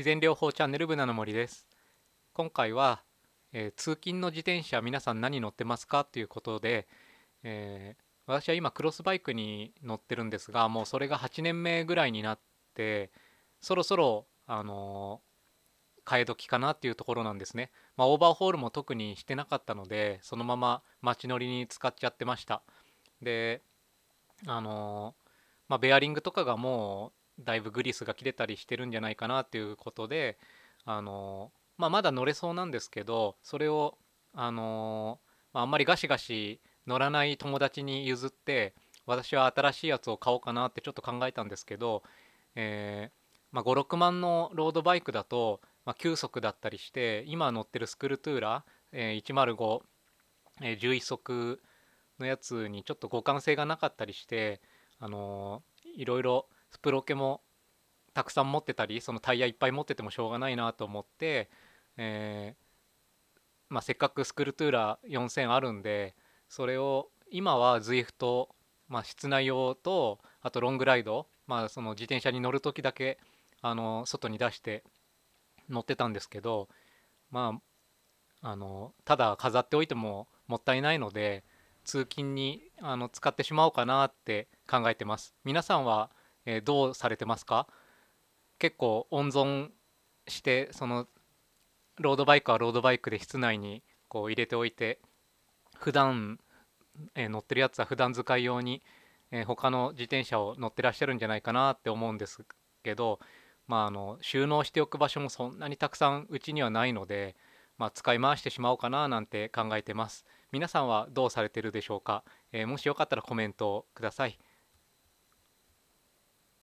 自然療法チャンネルブナの森です今回は、えー、通勤の自転車皆さん何乗ってますかということで、えー、私は今クロスバイクに乗ってるんですがもうそれが8年目ぐらいになってそろそろあのー、替え時かなっていうところなんですね、まあ、オーバーホールも特にしてなかったのでそのまま街乗りに使っちゃってましたであのー、まあ、ベアリングとかがもうだいぶグリスが切れたりしてるんじゃないかなっていうことであの、まあ、まだ乗れそうなんですけどそれをあの、まあ、あんまりガシガシ乗らない友達に譲って私は新しいやつを買おうかなってちょっと考えたんですけど、えー、まあ、56万のロードバイクだと、まあ、9速だったりして今乗ってるスクルトゥーラ、えー、105、えー、11速のやつにちょっと互換性がなかったりして、あのー、いろいろ。スプロケもたくさん持ってたりそのタイヤいっぱい持っててもしょうがないなと思って、えー、まあ、せっかくスクルトゥーラ4000あるんでそれを今は ZWIFT、まあ、室内用とあとロングライド、まあ、その自転車に乗る時だけあの外に出して乗ってたんですけど、まあ、あのただ飾っておいてももったいないので通勤にあの使ってしまおうかなって考えてます。皆さんはえー、どうされてますか結構温存してそのロードバイクはロードバイクで室内にこう入れておいて普段、えー、乗ってるやつは普段使い用に、えー、他の自転車を乗ってらっしゃるんじゃないかなって思うんですけど、まあ、あの収納しておく場所もそんなにたくさんうちにはないので、まあ、使い回してしまおうかななんて考えてます皆さんはどうされてるでしょうか、えー、もしよかったらコメントをください。